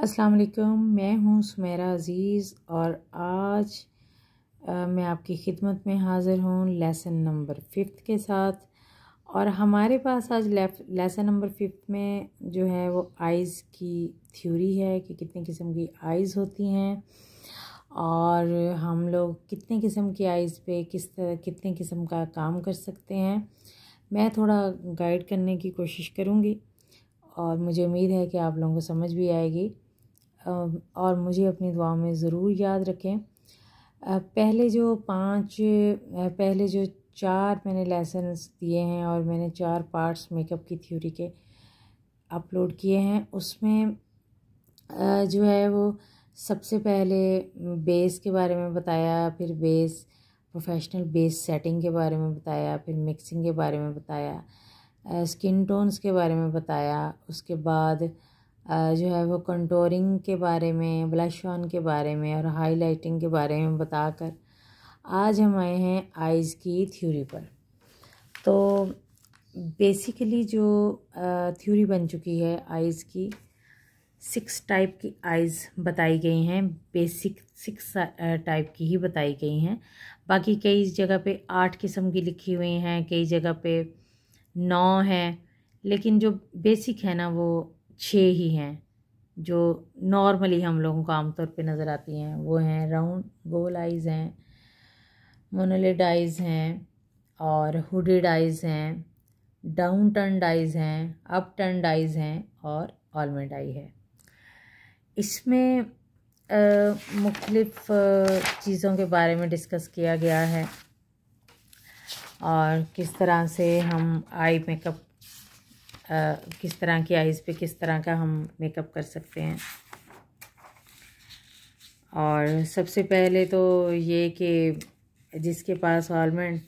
अस्सलाम वालेकुम मैं हूँ सुमेरा अज़ीज़ और आज आ, मैं आपकी खिदमत में हाज़िर हूँ लेसन नंबर फिफ्थ के साथ और हमारे पास आज लेसन नंबर फिफ्थ में जो है वो आइज़ की थ्योरी है कि कितने किस्म की आइज़ होती हैं और हम लोग कितने किस्म की आइज़ पे किस तरह कितने किस्म का काम कर सकते हैं मैं थोड़ा गाइड करने की कोशिश करूँगी और मुझे उम्मीद है कि आप लोगों को समझ भी आएगी और मुझे अपनी दुआ में ज़रूर याद रखें पहले जो पांच पहले जो चार मैंने लेसन्स दिए हैं और मैंने चार पार्ट्स मेकअप की थ्योरी के अपलोड किए हैं उसमें जो है वो सबसे पहले बेस के बारे में बताया फिर बेस प्रोफेशनल बेस सेटिंग के बारे में बताया फिर मिक्सिंग के बारे में बताया स्किन टोन्स के बारे में बताया उसके बाद जो है वो कंटोरिंग के बारे में ब्लश ऑन के बारे में और हाइलाइटिंग के बारे में बताकर आज हम आए हैं आइज़ की थ्योरी पर तो बेसिकली जो थ्योरी बन चुकी है आइज़ की सिक्स टाइप की आइज़ बताई गई हैं बेसिक सिक्स टाइप की ही बताई गई हैं बाकी कई जगह पे आठ किस्म की लिखी हुई हैं कई जगह पे नौ हैं लेकिन जो बेसिक है ना वो छः ही हैं जो नॉर्मली हम लोगों को आमतौर पे नज़र आती हैं वो हैं राउंड गोल आइज़ हैं मोनोलेड आइज़ हैं और हुडेड आइज़ हैं डाउन टर्न आइज़ हैं अप टर्न आइज़ हैं और ऑलमेंड आई है इसमें मुख्तलिफ़ चीज़ों के बारे में डिस्कस किया गया है और किस तरह से हम आई मेकअप आ, किस तरह की आइज़ पे किस तरह का हम मेकअप कर सकते हैं और सबसे पहले तो ये कि जिसके पास आलमंड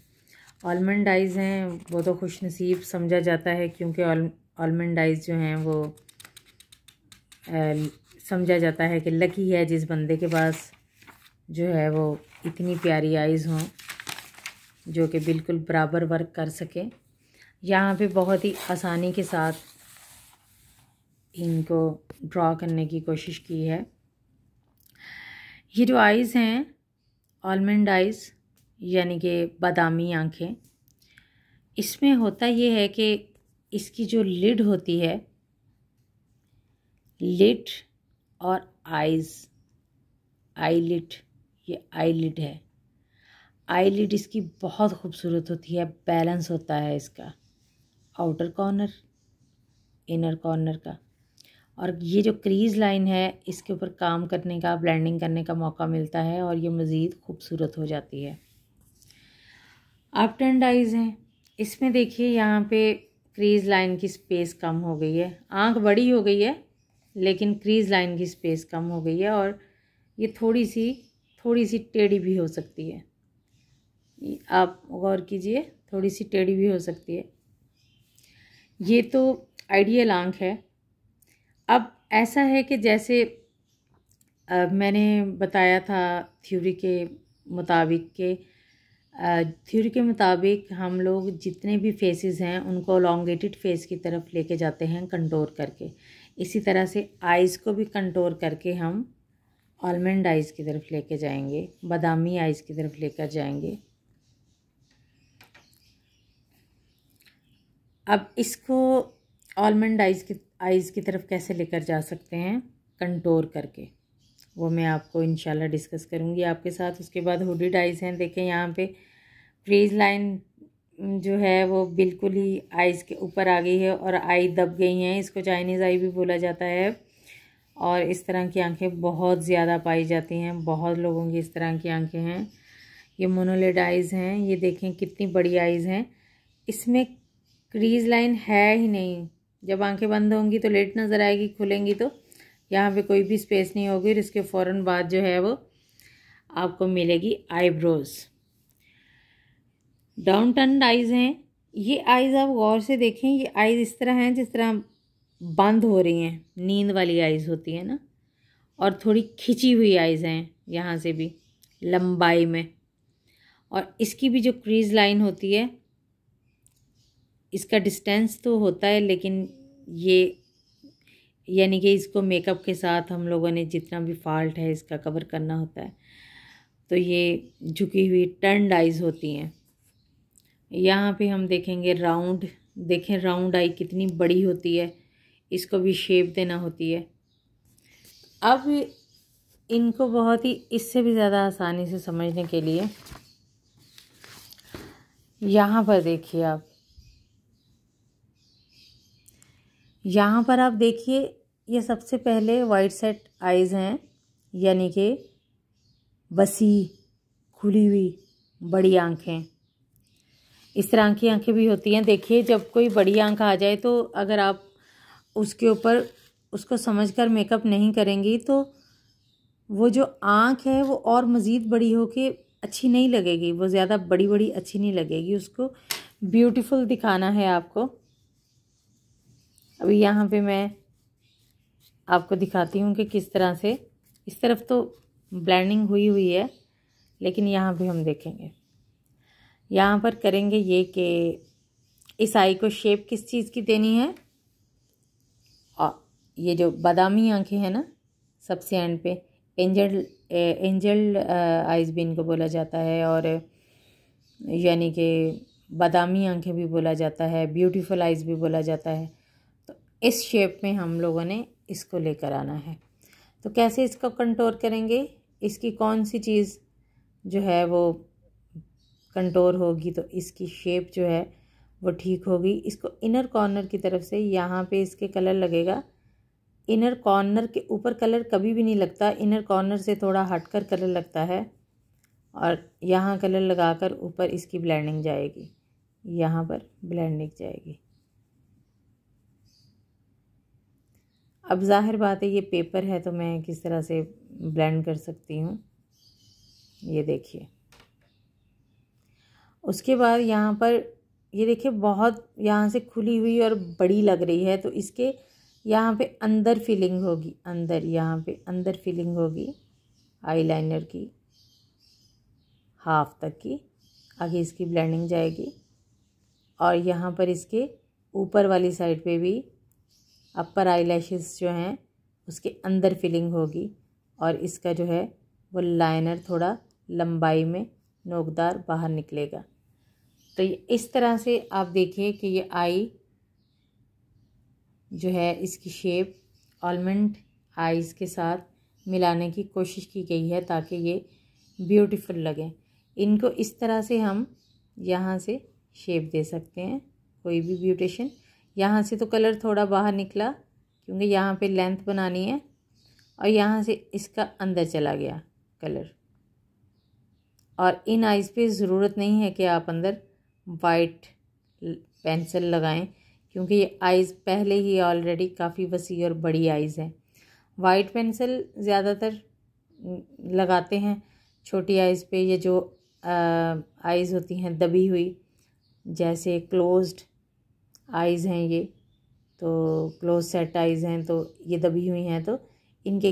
आलमंड आइज़ हैं वो तो खुश नसीब समझा जाता है क्योंकि आलमंड आइज़ जो हैं वो आ, समझा जाता है कि लकी है जिस बंदे के पास जो है वो इतनी प्यारी आइज़ हों जो कि बिल्कुल बराबर वर्क कर सकें यहाँ पे बहुत ही आसानी के साथ इनको ड्रॉ करने की कोशिश की है ये जो आइज़ हैं आलमंड आइज़ यानी कि बादामी आँखें इसमें होता ये है कि इसकी जो लिड होती है लिड और आइज़ आई लिड ये आई लिड है आई लिड इसकी बहुत खूबसूरत होती है बैलेंस होता है इसका आउटर कॉर्नर इनर कॉर्नर का और ये जो क्रीज लाइन है इसके ऊपर काम करने का ब्लेंडिंग करने का मौका मिलता है और ये मज़ीद खूबसूरत हो जाती है आप टर्न डाइज हैं इसमें देखिए यहाँ पे क्रीज लाइन की स्पेस कम हो गई है आंख बड़ी हो गई है लेकिन क्रीज लाइन की स्पेस कम हो गई है और ये थोड़ी सी थोड़ी सी टेढ़ी भी हो सकती है आप गौर कीजिए थोड़ी सी टेढ़ी भी हो सकती है ये तो आइडियल आंख है अब ऐसा है कि जैसे आ, मैंने बताया था थ्योरी के मुताबिक के थ्योरी के मुताबिक हम लोग जितने भी फेसेस हैं उनको लॉन्गेटेड फेस की तरफ लेके जाते हैं कंटोर करके इसी तरह से आइज़ को भी कंटोर करके हम आलमंड आइज़ की तरफ लेके जाएंगे बादामी आइज़ की तरफ लेकर जाएंगे अब इसको आलमंड आइज़ की आइज़ की तरफ कैसे लेकर जा सकते हैं कंटोर करके वो मैं आपको इन डिस्कस करूँगी आपके साथ उसके बाद हुडी आइज हैं देखें यहाँ पे फ्रीज लाइन जो है वो बिल्कुल ही आइज़ के ऊपर आ गई है और आई दब गई हैं इसको चाइनीज़ आई भी बोला जाता है और इस तरह की आंखें बहुत ज़्यादा पाई जाती हैं बहुत लोगों की इस तरह की आंखें हैं ये मोनोलेड आइज़ हैं ये देखें कितनी बड़ी आइज़ हैं इसमें क्रीज लाइन है ही नहीं जब आंखें बंद होंगी तो लेट नज़र आएगी खुलेंगी तो यहाँ पे कोई भी स्पेस नहीं होगी और इसके फ़ौर बाद जो है वो आपको मिलेगी आईब्रोज़ डाउन टर्न आइज़ हैं ये आइज़ आप गौर से देखें ये आइज़ इस तरह हैं जिस तरह बंद हो रही हैं नींद वाली आइज़ होती है ना और थोड़ी खिंची हुई आइज़ हैं यहाँ से भी लंबाई में और इसकी भी जो क्रीज लाइन होती है इसका डिस्टेंस तो होता है लेकिन ये यानी कि इसको मेकअप के साथ हम लोगों ने जितना भी फॉल्ट है इसका कवर करना होता है तो ये झुकी हुई टर्न आइज़ होती हैं यहाँ पे हम देखेंगे राउंड देखें राउंड आई कितनी बड़ी होती है इसको भी शेप देना होती है अब इनको बहुत ही इससे भी ज़्यादा आसानी से समझने के लिए यहाँ पर देखिए आप यहाँ पर आप देखिए ये सबसे पहले वाइट सेट आइज़ हैं यानी कि बसी खुली हुई बड़ी आँखें इस तरह की आँखें भी होती हैं देखिए जब कोई बड़ी आँख आ जाए तो अगर आप उसके ऊपर उसको समझकर मेकअप नहीं करेंगी तो वो जो आँख है वो और मज़ीद बड़ी होके अच्छी नहीं लगेगी वो ज़्यादा बड़ी बड़ी अच्छी नहीं लगेगी उसको ब्यूटीफुल दिखाना है आपको अभी यहाँ पे मैं आपको दिखाती हूँ कि किस तरह से इस तरफ तो ब्लैंडिंग हुई हुई है लेकिन यहाँ पे हम देखेंगे यहाँ पर करेंगे ये कि इस आई को शेप किस चीज़ की देनी है और ये जो बादामी आंखें हैं ना सबसे एंड पे एंजल एंजल आइज भी इनको बोला जाता है और यानी कि बादामी आंखें भी बोला जाता है ब्यूटीफुल आइज़ भी बोला जाता है इस शेप में हम लोगों ने इसको लेकर आना है तो कैसे इसको कंटोर करेंगे इसकी कौन सी चीज़ जो है वो कंटोर होगी तो इसकी शेप जो है वो ठीक होगी इसको इनर कॉर्नर की तरफ से यहाँ पे इसके कलर लगेगा इनर कॉर्नर के ऊपर कलर कभी भी नहीं लगता इनर कॉर्नर से थोड़ा हटकर कलर लगता है और यहाँ कलर लगाकर ऊपर इसकी ब्लैंडिंग जाएगी यहाँ पर ब्लैंडिंग जाएगी अब ज़ाहिर बात है ये पेपर है तो मैं किस तरह से ब्लेंड कर सकती हूँ ये देखिए उसके बाद यहाँ पर ये देखिए बहुत यहाँ से खुली हुई और बड़ी लग रही है तो इसके यहाँ पे अंदर फीलिंग होगी अंदर यहाँ पे अंदर फीलिंग होगी आईलाइनर की हाफ तक की आगे इसकी ब्लेंडिंग जाएगी और यहाँ पर इसके ऊपर वाली साइड पे भी अपर आई जो हैं उसके अंदर फिलिंग होगी और इसका जो है वो लाइनर थोड़ा लंबाई में नोकदार बाहर निकलेगा तो इस तरह से आप देखिए कि ये आई जो है इसकी शेप ऑलमंड आइज़ के साथ मिलाने की कोशिश की गई है ताकि ये ब्यूटीफुल लगें इनको इस तरह से हम यहाँ से शेप दे सकते हैं कोई भी ब्यूटेशन यहाँ से तो कलर थोड़ा बाहर निकला क्योंकि यहाँ पे लेंथ बनानी है और यहाँ से इसका अंदर चला गया कलर और इन आइज़ पे ज़रूरत नहीं है कि आप अंदर वाइट पेंसिल लगाएं क्योंकि ये आइज़ पहले ही ऑलरेडी काफ़ी वसी और बड़ी आइज़ है वाइट पेंसिल ज़्यादातर लगाते हैं छोटी आइज़ पे ये जो आइज़ होती हैं दबी हुई जैसे क्लोज्ड आइज़ हैं ये तो क्लोज सेट आइज़ हैं तो ये दबी हुई हैं तो इनके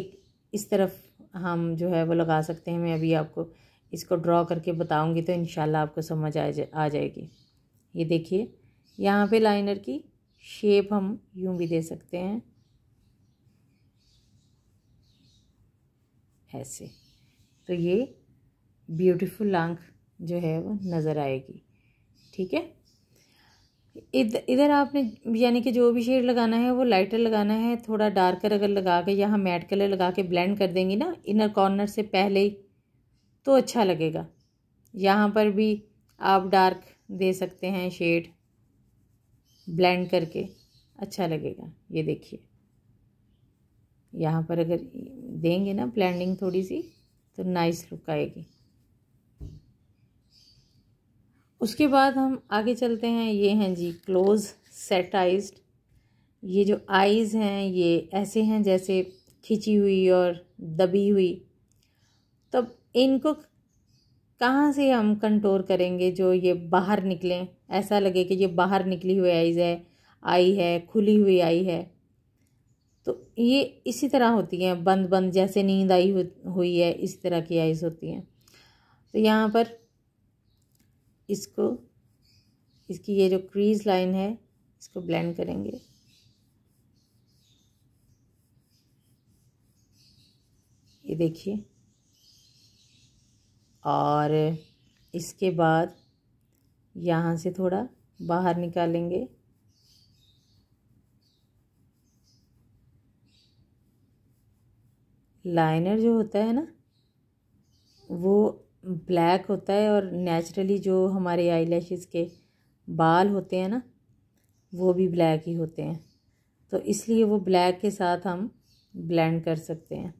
इस तरफ हम जो है वो लगा सकते हैं मैं अभी आपको इसको ड्रॉ करके बताऊंगी तो इन आपको समझ आ जा आ जाएगी ये देखिए यहाँ पे लाइनर की शेप हम यूं भी दे सकते हैं ऐसे तो ये ब्यूटीफुल आंख जो है वो नज़र आएगी ठीक है इधर आपने यानी कि जो भी शेड लगाना है वो लाइटर लगाना है थोड़ा डार्कर अगर लगा के यहाँ मैट कलर लगा के ब्लेंड कर देंगी ना इनर कॉर्नर से पहले ही तो अच्छा लगेगा यहाँ पर भी आप डार्क दे सकते हैं शेड ब्लेंड करके अच्छा लगेगा ये देखिए यहाँ पर अगर देंगे ना ब्लेंडिंग थोड़ी सी तो नाइस लुक आएगी उसके बाद हम आगे चलते हैं ये हैं जी क्लोज सेटाइज ये जो आइज़ हैं ये ऐसे हैं जैसे खिंची हुई और दबी हुई तब इनको कहाँ से हम कंटोर करेंगे जो ये बाहर निकलें ऐसा लगे कि ये बाहर निकली हुई आइज़ है आई है खुली हुई आई है तो ये इसी तरह होती हैं बंद बंद जैसे नींद आई हुई है इस तरह की आइज़ होती हैं तो यहाँ पर इसको इसकी ये जो क्रीज लाइन है इसको ब्लेंड करेंगे ये देखिए और इसके बाद यहाँ से थोड़ा बाहर निकालेंगे लाइनर जो होता है ना वो ब्लैक होता है और नेचुरली जो हमारे आई के बाल होते हैं ना वो भी ब्लैक ही होते हैं तो इसलिए वो ब्लैक के साथ हम ब्लेंड कर सकते हैं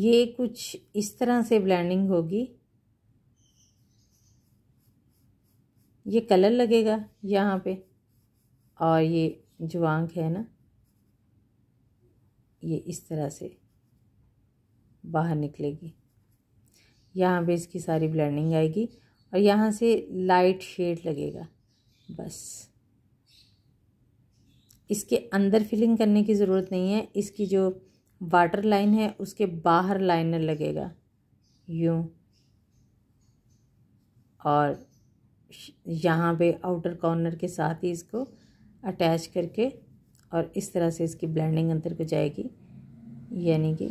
ये कुछ इस तरह से ब्लेंडिंग होगी ये कलर लगेगा यहाँ पे और ये जो आँख है ना ये इस तरह से बाहर निकलेगी यहाँ पे इसकी सारी ब्लैंडिंग आएगी और यहाँ से लाइट शेड लगेगा बस इसके अंदर फिलिंग करने की ज़रूरत नहीं है इसकी जो वाटर लाइन है उसके बाहर लाइनर लगेगा यूँ और यहाँ पे आउटर कॉर्नर के साथ ही इसको अटैच करके और इस तरह से इसकी ब्लेंडिंग अंदर को जाएगी यानी कि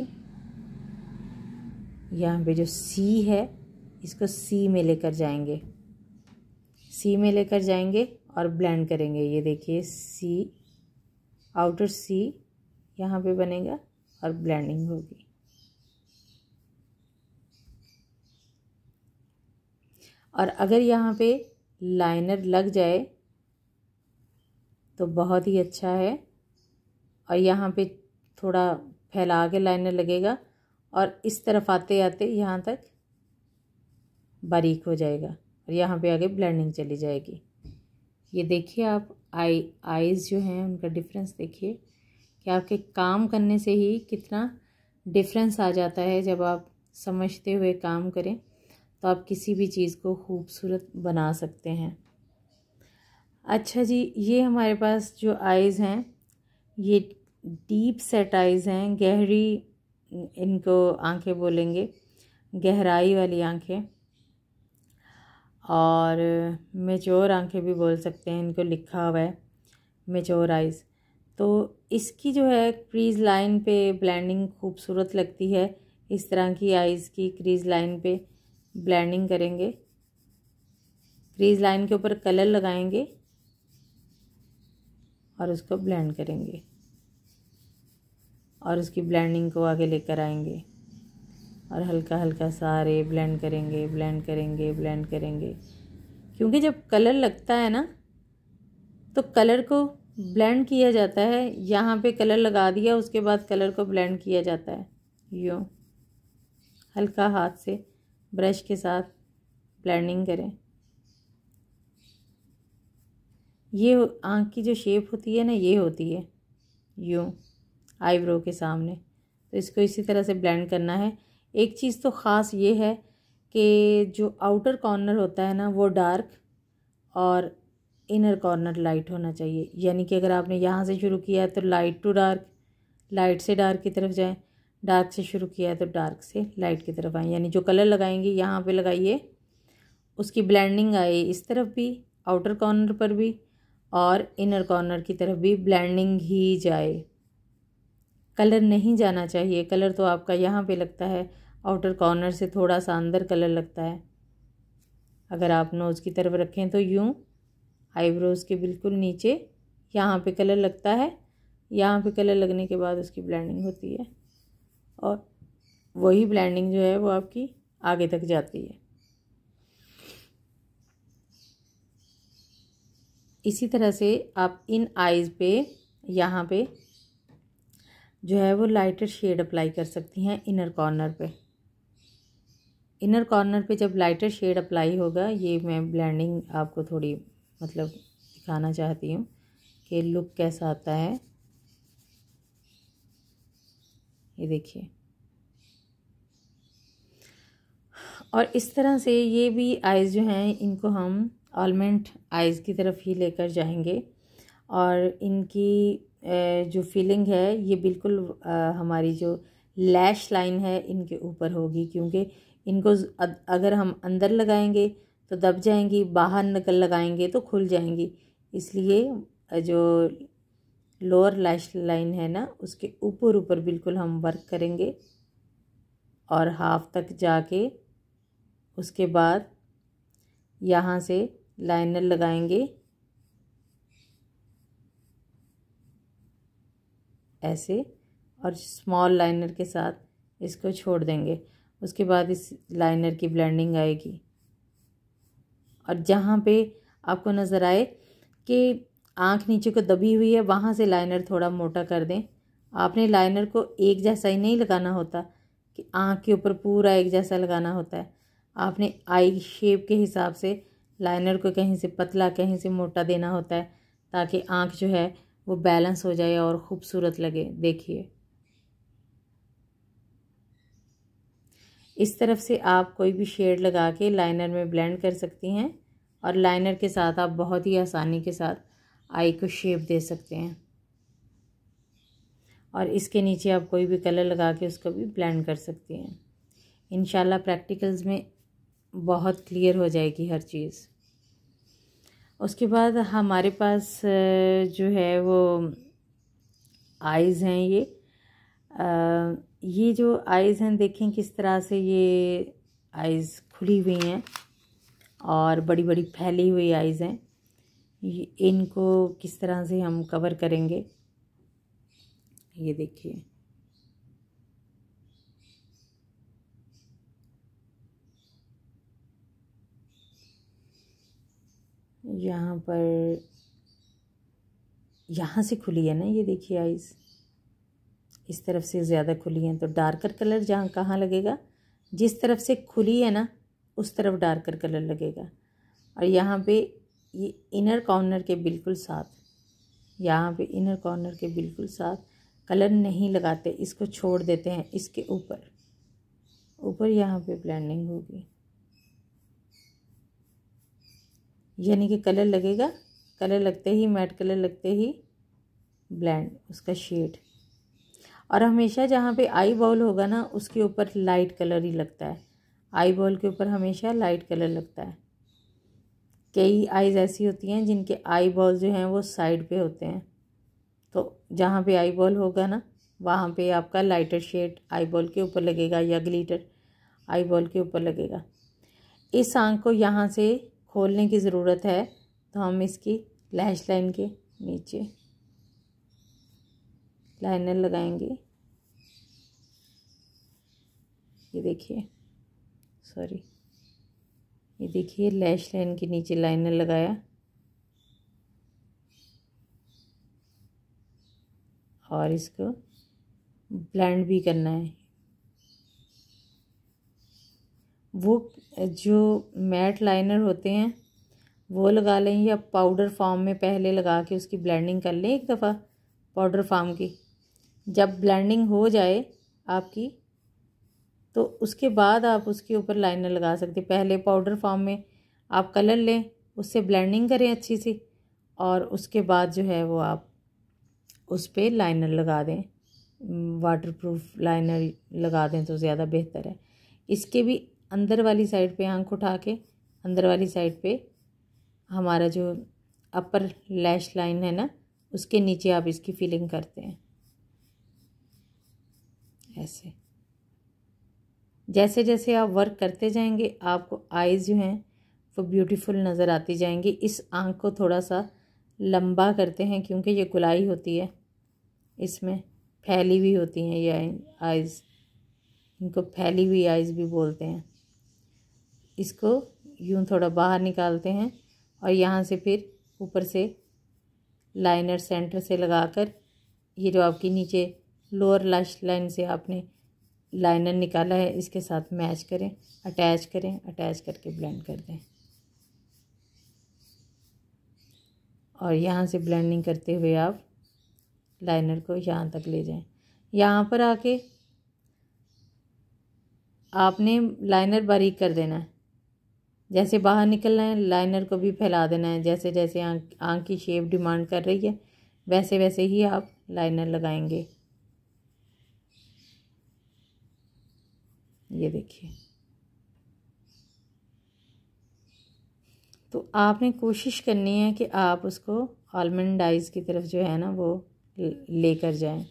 यहाँ पे जो सी है इसको सी में लेकर जाएंगे सी में लेकर जाएंगे और ब्लेंड करेंगे ये देखिए सी आउटर सी यहाँ पे बनेगा और ब्लेंडिंग होगी और अगर यहाँ पे लाइनर लग जाए तो बहुत ही अच्छा है और यहाँ पे थोड़ा फैला के लाइनर लगेगा और इस तरफ आते आते यहाँ तक बारीक हो जाएगा और यहाँ पे आगे ब्लेंडिंग चली जाएगी ये देखिए आप आई आइज़ जो हैं उनका डिफरेंस देखिए कि आपके काम करने से ही कितना डिफरेंस आ जाता है जब आप समझते हुए काम करें तो आप किसी भी चीज़ को खूबसूरत बना सकते हैं अच्छा जी ये हमारे पास जो आइज़ हैं ये डीप सेट आइज़ हैं गहरी इनको आंखें बोलेंगे गहराई वाली आंखें और मेचोर आंखें भी बोल सकते हैं इनको लिखा हुआ है मेचोर आइज़ तो इसकी जो है क्रीज लाइन पे ब्लैंडिंग खूबसूरत लगती है इस तरह की आइज़ की क्रीज लाइन पे ब्लैंडिंग करेंगे क्रीज लाइन के ऊपर कलर लगाएंगे और उसको ब्लेंड करेंगे और उसकी ब्लेंडिंग को आगे लेकर आएंगे और हल्का हल्का सारे ब्लेंड करेंगे ब्लेंड करेंगे ब्लेंड करेंगे क्योंकि जब कलर लगता है ना तो कलर को ब्लेंड किया जाता है यहाँ पे कलर लगा दिया उसके बाद कलर को ब्लेंड किया जाता है यूँ हल्का हाथ से ब्रश के साथ ब्लेंडिंग करें ये आँख की जो शेप होती है ना ये होती है यूँ आईब्रो के सामने तो इसको इसी तरह से ब्लेंड करना है एक चीज़ तो ख़ास ये है कि जो आउटर कॉर्नर होता है ना वो डार्क और इनर कॉर्नर लाइट होना चाहिए यानी कि अगर आपने यहाँ से शुरू किया है तो लाइट टू डार्क लाइट से डार्क की तरफ जाएं डार्क से शुरू किया है तो डार्क से लाइट की तरफ आएँ यानी जो कलर लगाएंगे यहाँ पे लगाइए उसकी ब्लैंडिंग आए इस तरफ भी आउटर कॉर्नर पर भी और इनर कॉर्नर की तरफ भी ब्लैंडिंग ही जाए कलर नहीं जाना चाहिए कलर तो आपका यहाँ पे लगता है आउटर कॉर्नर से थोड़ा सा अंदर कलर लगता है अगर आप नोज़ की तरफ रखें तो यूँ आईब्रोज़ के बिल्कुल नीचे यहाँ पे कलर लगता है यहाँ पे कलर लगने के बाद उसकी ब्लैंडिंग होती है और वही ब्लैंडिंग जो है वो आपकी आगे तक जाती है इसी तरह से आप इन आइज़ पे यहाँ पे जो है वो लाइटर शेड अप्लाई कर सकती हैं इनर कॉर्नर पे इनर कॉर्नर पे जब लाइटर शेड अप्लाई होगा ये मैं ब्लेंडिंग आपको थोड़ी मतलब दिखाना चाहती हूँ कि लुक कैसा आता है ये देखिए और इस तरह से ये भी आइज़ जो हैं इनको हम ऑलमेंट आइज़ की तरफ ही लेकर जाएंगे और इनकी जो फीलिंग है ये बिल्कुल हमारी जो लैश लाइन है इनके ऊपर होगी क्योंकि इनको अगर हम अंदर लगाएंगे तो दब जाएंगी बाहर निकल लगाएंगे तो खुल जाएंगी इसलिए जो लोअर लैश लाइन है ना उसके ऊपर ऊपर बिल्कुल हम वर्क करेंगे और हाफ तक जाके उसके बाद यहाँ से लाइनर लगाएंगे ऐसे और स्मॉल लाइनर के साथ इसको छोड़ देंगे उसके बाद इस लाइनर की ब्लेंडिंग आएगी और जहाँ पे आपको नज़र आए कि आँख नीचे को दबी हुई है वहाँ से लाइनर थोड़ा मोटा कर दें आपने लाइनर को एक जैसा ही नहीं लगाना होता कि आँख के ऊपर पूरा एक जैसा लगाना होता है आपने आई शेप के हिसाब से लाइनर को कहीं से पतला कहीं से मोटा देना होता है ताकि आँख जो है वो बैलेंस हो जाए और ख़ूबसूरत लगे देखिए इस तरफ से आप कोई भी शेड लगा के लाइनर में ब्लेंड कर सकती हैं और लाइनर के साथ आप बहुत ही आसानी के साथ आई को शेप दे सकते हैं और इसके नीचे आप कोई भी कलर लगा के उसको भी ब्लेंड कर सकती हैं इन प्रैक्टिकल्स में बहुत क्लियर हो जाएगी हर चीज़ उसके बाद हमारे पास जो है वो आइज़ हैं ये आ, ये जो आइज़ हैं देखें किस तरह से ये आइज़ खुली हुई हैं और बड़ी बड़ी फैली हुई आइज़ हैं इनको किस तरह से हम कवर करेंगे ये देखिए यहाँ पर यहाँ से खुली है ना ये देखिए आइज़ इस तरफ से ज़्यादा खुली हैं तो डार्कर कलर जहाँ कहाँ लगेगा जिस तरफ से खुली है ना उस तरफ डार्कर कलर लगेगा और यहाँ पे ये इनर कॉर्नर के बिल्कुल साथ यहाँ पे इनर कॉर्नर के बिल्कुल साथ कलर नहीं लगाते इसको छोड़ देते हैं इसके ऊपर ऊपर यहाँ पे ब्लेंडिंग होगी यानी कि कलर लगेगा कलर लगते ही मैट कलर लगते ही ब्लैंड उसका शेड और हमेशा जहाँ पे आई बॉल होगा ना उसके ऊपर लाइट कलर ही लगता है आई बॉल के ऊपर हमेशा लाइट कलर लगता है कई आइज़ ऐसी होती हैं जिनके आई बॉल जो हैं वो साइड पे होते हैं तो जहाँ पे आई बॉल होगा ना वहाँ पे आपका लाइटर शेड आई बॉल के ऊपर लगेगा या ग्लीटर आई बॉल के ऊपर लगेगा इस आँख को यहाँ से खोलने की ज़रूरत है तो हम इसकी लैश लाइन के नीचे लाइनर लगाएंगे ये देखिए सॉरी ये देखिए लैश लाइन के नीचे लाइनर लगाया और इसको ब्लेंड भी करना है वो जो मैट लाइनर होते हैं वो लगा लें या पाउडर फॉर्म में पहले लगा के उसकी ब्लेंडिंग कर लें एक दफ़ा पाउडर फॉर्म की जब ब्लेंडिंग हो जाए आपकी तो उसके बाद आप उसके ऊपर लाइनर लगा सकते पहले पाउडर फॉर्म में आप कलर लें उससे ब्लेंडिंग करें अच्छी सी और उसके बाद जो है वो आप उस पर लाइनर लगा दें वाटर प्रूफ लाइनर लगा दें तो ज़्यादा बेहतर है इसके भी अंदर वाली साइड पे आंख उठा के अंदर वाली साइड पे हमारा जो अपर लैश लाइन है ना उसके नीचे आप इसकी फिलिंग करते हैं ऐसे जैसे जैसे आप वर्क करते जाएंगे आपको आइज़ जो हैं वो ब्यूटीफुल नज़र आती जाएंगी इस आँख को थोड़ा सा लंबा करते हैं क्योंकि ये गुलाई होती है इसमें फैली हुई होती हैं ये आइज़ इनको फैली हुई आइज़ भी बोलते हैं इसको यूं थोड़ा बाहर निकालते हैं और यहाँ से फिर ऊपर से लाइनर सेंटर से लगाकर ये जो आपकी नीचे लोअर लाश लाइन से आपने लाइनर निकाला है इसके साथ मैच करें अटैच करें अटैच करके ब्लेंड कर दें और यहाँ से ब्लेंडिंग करते हुए आप लाइनर को यहाँ तक ले जाएं यहाँ पर आके आपने लाइनर बारीक कर देना है जैसे बाहर निकलना है लाइनर को भी फैला देना है जैसे जैसे आँख आँख की शेप डिमांड कर रही है वैसे वैसे ही आप लाइनर लगाएंगे ये देखिए तो आपने कोशिश करनी है कि आप उसको आलमंड आइज़ की तरफ जो है ना वो लेकर जाएं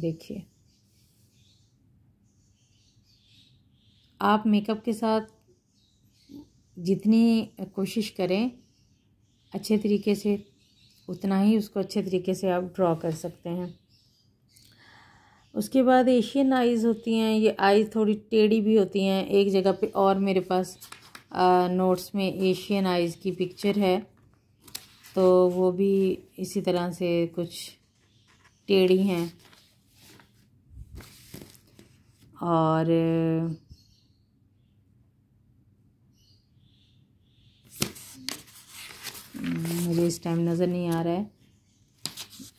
देखिए आप मेकअप के साथ जितनी कोशिश करें अच्छे तरीके से उतना ही उसको अच्छे तरीके से आप ड्रॉ कर सकते हैं उसके बाद एशियन आइज़ होती हैं ये आइज़ थोड़ी टेढ़ी भी होती हैं एक जगह पे और मेरे पास आ, नोट्स में एशियन आइज़ की पिक्चर है तो वो भी इसी तरह से कुछ टेढ़ी हैं और इस टाइम नज़र नहीं आ रहा है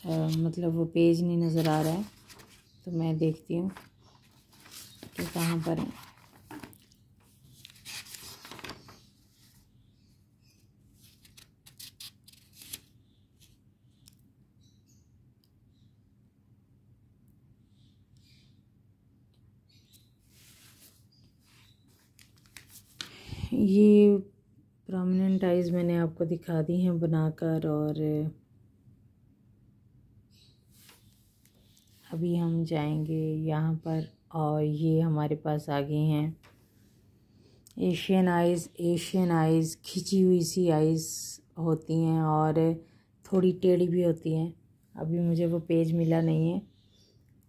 आ, मतलब वो पेज नहीं नज़र आ रहा है तो मैं देखती हूँ कि कहाँ पर है साइज़ मैंने आपको दिखा दी हैं बनाकर और अभी हम जाएंगे यहाँ पर और ये हमारे पास आ गए हैं एशियन आइज़ एशियन आइज़ खिंची हुई सी आइज़ होती हैं और थोड़ी टेढ़ी भी होती हैं अभी मुझे वो पेज मिला नहीं है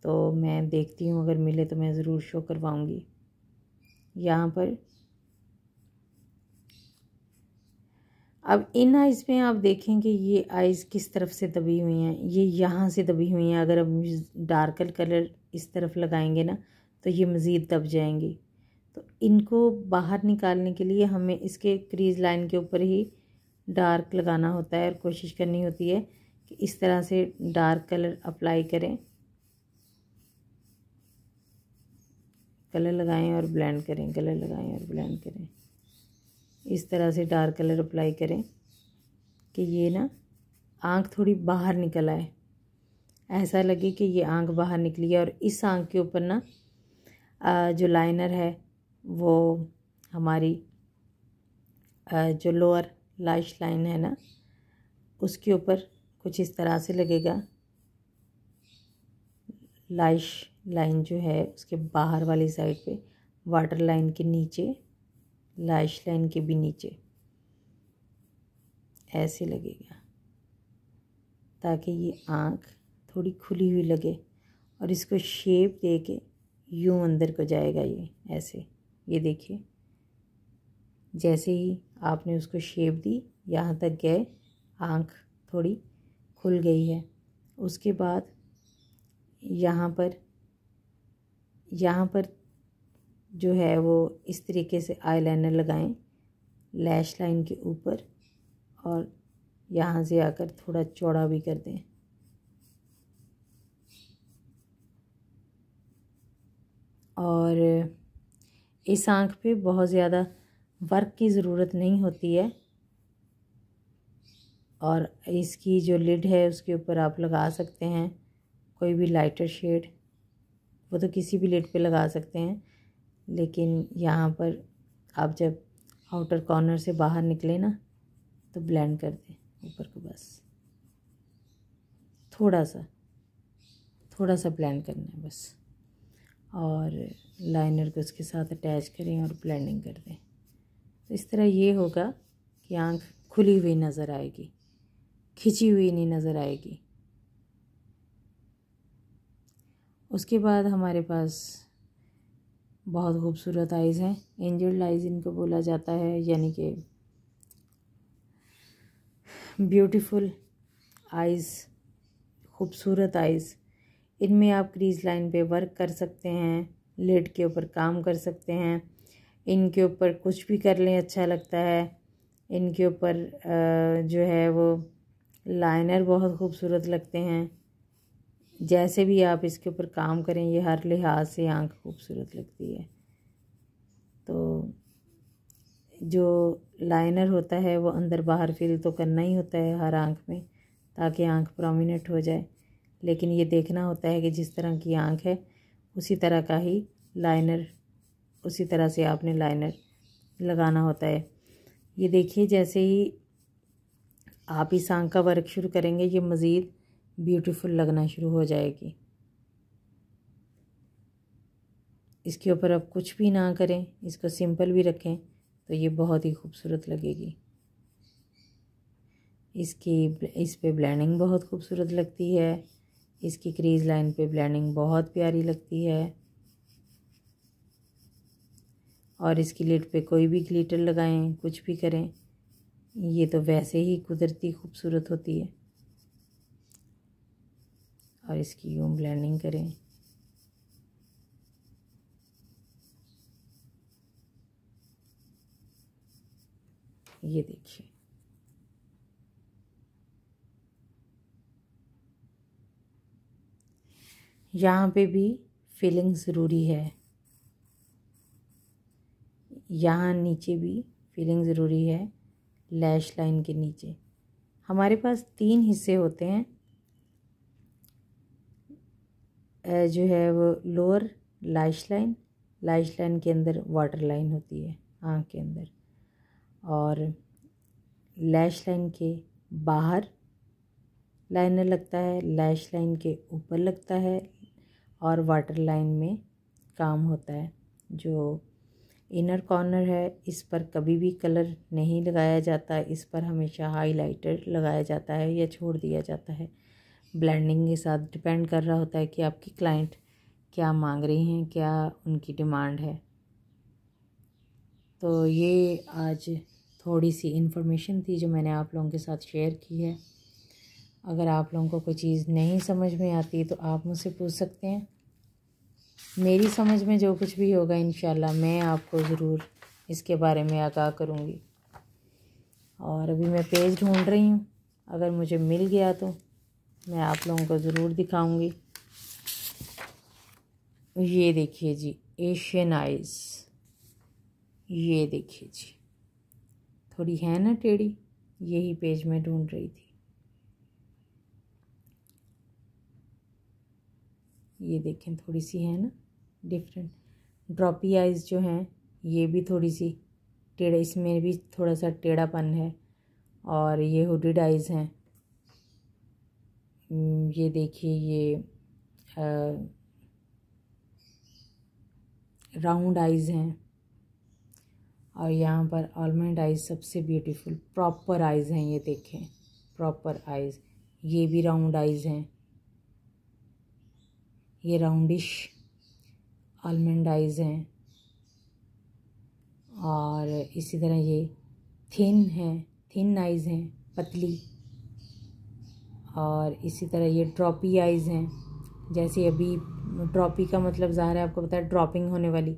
तो मैं देखती हूँ अगर मिले तो मैं ज़रूर शो करवाऊँगी यहाँ पर अब इन आइज़ में आप देखेंगे ये आइज़ किस तरफ से दबी हुई हैं ये यहाँ से दबी हुई हैं अगर अब डार्कर कलर इस तरफ लगाएंगे ना तो ये मज़ीद दब जाएंगी तो इनको बाहर निकालने के लिए हमें इसके क्रीज लाइन के ऊपर ही डार्क लगाना होता है और कोशिश करनी होती है कि इस तरह से डार्क कलर अप्लाई करें कलर लगाएं और ब्लेंड करें कलर लगाएं और ब्लेंड करें इस तरह से डार्क कलर अप्लाई करें कि ये ना आंख थोड़ी बाहर निकल आए ऐसा लगे कि ये आंख बाहर निकली है और इस आंख के ऊपर ना जो लाइनर है वो हमारी जो लोअर लाइश लाइन है ना उसके ऊपर कुछ इस तरह से लगेगा लाइश लाइन जो है उसके बाहर वाली साइड पे वाटर लाइन के नीचे लाइश लाइन के भी नीचे ऐसे लगेगा ताकि ये आँख थोड़ी खुली हुई लगे और इसको शेप दे के यूँ अंदर को जाएगा ये ऐसे ये देखिए जैसे ही आपने उसको शेप दी यहाँ तक गए आँख थोड़ी खुल गई है उसके बाद यहाँ पर यहाँ पर जो है वो इस तरीके से आईलाइनर लगाएं लैश लाइन के ऊपर और यहाँ से आकर थोड़ा चौड़ा भी कर दें और इस आँख पे बहुत ज़्यादा वर्क की ज़रूरत नहीं होती है और इसकी जो लिड है उसके ऊपर आप लगा सकते हैं कोई भी लाइटर शेड वो तो किसी भी लिड पे लगा सकते हैं लेकिन यहाँ पर आप जब आउटर कॉर्नर से बाहर निकले ना तो ब्लेंड कर दें ऊपर को बस थोड़ा सा थोड़ा सा ब्लेंड करना है बस और लाइनर को उसके साथ अटैच करें और ब्लेंडिंग कर दें तो इस तरह ये होगा कि आंख खुली हुई नज़र आएगी खिंची हुई नहीं नज़र आएगी उसके बाद हमारे पास बहुत खूबसूरत आइज़ हैं एंजल्ड आइज़ इनको बोला जाता है यानी कि ब्यूटीफुल आइज़ खूबसूरत आइज़ इनमें आप क्रीज लाइन पे वर्क कर सकते हैं लेड के ऊपर काम कर सकते हैं इनके ऊपर कुछ भी कर लें अच्छा लगता है इनके ऊपर जो है वो लाइनर बहुत खूबसूरत लगते हैं जैसे भी आप इसके ऊपर काम करें ये हर लिहाज से आँख खूबसूरत लगती है तो जो लाइनर होता है वो अंदर बाहर फिल तो करना ही होता है हर आँख में ताकि आँख प्रोमिनेंट हो जाए लेकिन ये देखना होता है कि जिस तरह की आँख है उसी तरह का ही लाइनर उसी तरह से आपने लाइनर लगाना होता है ये देखिए जैसे ही आप इस आँख का वर्क शुरू करेंगे ये मज़ीद ब्यूटीफुल लगना शुरू हो जाएगी इसके ऊपर आप कुछ भी ना करें इसको सिंपल भी रखें तो ये बहुत ही खूबसूरत लगेगी इसकी इस पे ब्लैंडिंग बहुत खूबसूरत लगती है इसकी क्रीज लाइन पे ब्लैंडिंग बहुत प्यारी लगती है और इसकी लिट पे कोई भी ग्लिटर लगाएं कुछ भी करें ये तो वैसे ही कुदरती खूबसूरत होती है और इसकी यूम ब्लैंडिंग करें ये देखिए यहाँ पे भी फिलिंग ज़रूरी है यहाँ नीचे भी फिलिंग ज़रूरी है लैश लाइन के नीचे हमारे पास तीन हिस्से होते हैं जो है वो lower lash line lash line के अंदर वाटर लाइन होती है आँख के अंदर और लैश लाइन के बाहर लाइनर लगता है लैश लाइन के ऊपर लगता है और वाटर लाइन में काम होता है जो इनर कॉर्नर है इस पर कभी भी कलर नहीं लगाया जाता इस पर हमेशा हाइलाइटर लगाया जाता है या छोड़ दिया जाता है ब्लेंडिंग के साथ डिपेंड कर रहा होता है कि आपकी क्लाइंट क्या मांग रही हैं क्या उनकी डिमांड है तो ये आज थोड़ी सी इन्फॉर्मेशन थी जो मैंने आप लोगों के साथ शेयर की है अगर आप लोगों को कोई चीज़ नहीं समझ में आती तो आप मुझसे पूछ सकते हैं मेरी समझ में जो कुछ भी होगा इन मैं आपको ज़रूर इसके बारे में आगाह करूँगी और अभी मैं पेज ढूंढ रही हूँ अगर मुझे मिल गया तो मैं आप लोगों को ज़रूर दिखाऊंगी ये देखिए जी एशियन आइज़ ये देखिए जी थोड़ी है ना टेढ़ी यही पेज में ढूंढ रही थी ये देखें थोड़ी सी है ना डिफरेंट ड्रॉपी आइज़ जो हैं ये भी थोड़ी सी टेढ़ा इसमें भी थोड़ा सा टेढ़ापन है और ये हुडिड आइज़ हैं हम्म, ये देखिए ये राउंड आइज़ हैं और यहाँ पर आलमंड आइज़ सबसे ब्यूटीफुल प्रॉपर आइज़ हैं ये देखें प्रॉपर आइज़ ये भी राउंड आइज़ हैं ये राउंडिश आलमंड आइज़ हैं और इसी तरह ये थिन हैं थिन आइज़ हैं पतली और इसी तरह ये ट्रॉपी आइज़ हैं जैसे अभी ट्रॉपी का मतलब ज़ाहिर है आपको पता है ड्रॉपिंग होने वाली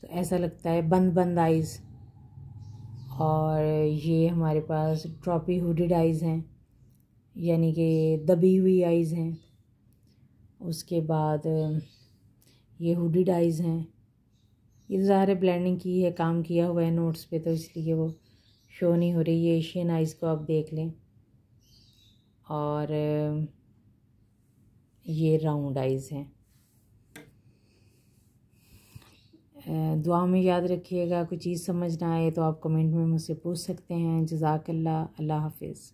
तो ऐसा लगता है बंद बंद आइज़ और ये हमारे पास ट्रॉपी हुडेड आइज़ हैं यानी कि दबी हुई आइज़ हैं उसके बाद ये हुडेड आइज़ हैं ये तो ज़ाहिर है की है काम किया हुआ है नोट्स पे तो इसलिए वो शो नहीं हो रही है एशियन आइज़ को आप देख लें और ये राउंड आइज़ हैं दुआ में याद रखिएगा कोई चीज़ समझ ना आए तो आप कमेंट में मुझसे पूछ सकते हैं जजाकल्ला अल्लाह हाफिज़